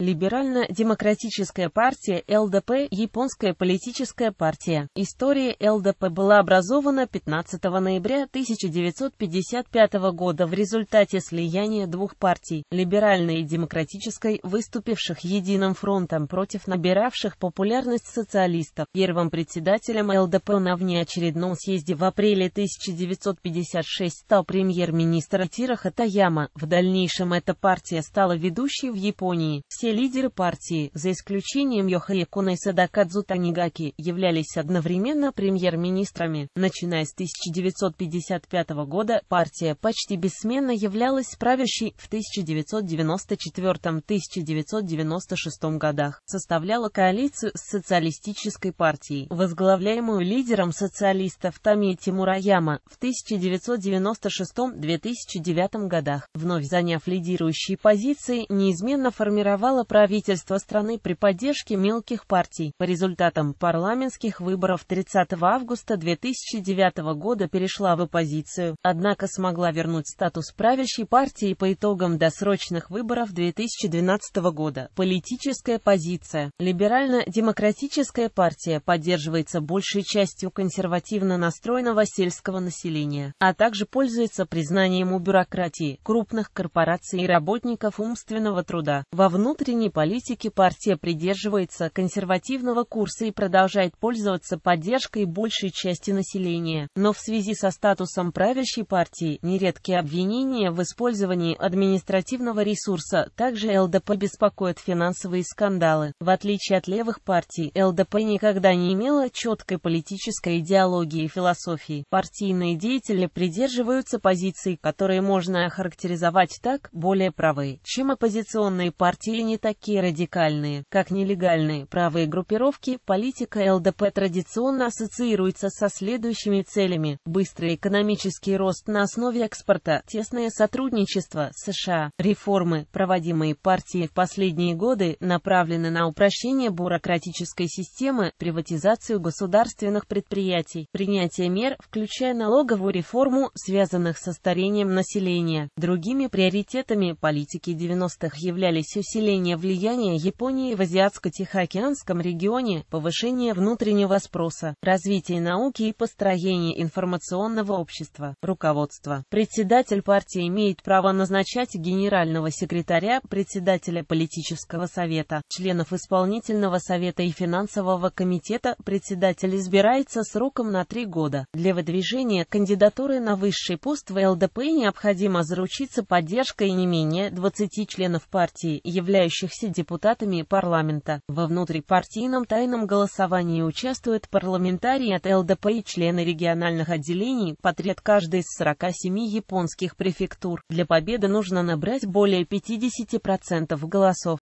Либерально-демократическая партия ЛДП – японская политическая партия. История ЛДП была образована 15 ноября 1955 года в результате слияния двух партий – либеральной и демократической, выступивших единым фронтом против набиравших популярность социалистов. Первым председателем ЛДП на внеочередном съезде в апреле 1956 стал премьер-министр Тира Хатаяма. В дальнейшем эта партия стала ведущей в Японии. Все лидеры партии, за исключением Йохари Куна и Садакадзу Танигаки, являлись одновременно премьер-министрами. Начиная с 1955 года, партия почти бессменно являлась правящей в 1994-1996 годах, составляла коалицию с социалистической партией, возглавляемую лидером социалистов Тами Тимураяма в 1996-2009 годах, вновь заняв лидирующие позиции, неизменно формировала осуществляло правительство страны при поддержке мелких партий. По результатам парламентских выборов 30 августа 2009 года перешла в оппозицию, однако смогла вернуть статус правящей партии по итогам досрочных выборов 2012 года. Политическая позиция. Либерально-демократическая партия поддерживается большей частью консервативно настроенного сельского населения, а также пользуется признанием у бюрократии, крупных корпораций и работников умственного труда. Во внутренней внутренней политике партия придерживается консервативного курса и продолжает пользоваться поддержкой большей части населения. Но в связи со статусом правящей партии нередки обвинения в использовании административного ресурса, также ЛДП беспокоит финансовые скандалы. В отличие от левых партий, ЛДП никогда не имела четкой политической идеологии и философии. Партийные деятели придерживаются позиций, которые можно охарактеризовать так, более правые, чем оппозиционные партии не такие радикальные, как нелегальные правые группировки, политика ЛДП традиционно ассоциируется со следующими целями – быстрый экономический рост на основе экспорта, тесное сотрудничество с США, реформы, проводимые партией в последние годы, направлены на упрощение бюрократической системы, приватизацию государственных предприятий, принятие мер, включая налоговую реформу, связанных со старением населения. Другими приоритетами политики 90-х являлись усиление Расширение влияния Японии в Азиатско-Тихоокеанском регионе, повышение внутреннего спроса, развитие науки и построение информационного общества, руководство. Председатель партии имеет право назначать генерального секретаря, председателя политического совета, членов исполнительного совета и финансового комитета, председатель избирается сроком на три года. Для выдвижения кандидатуры на высший пост в ЛДП необходимо заручиться поддержкой не менее 20 членов партии, являющихся являющихся депутатами парламента. Во внутрипартийном тайном голосовании участвуют парламентарии от ЛДП и члены региональных отделений, подряд каждой из 47 японских префектур. Для победы нужно набрать более 50% голосов.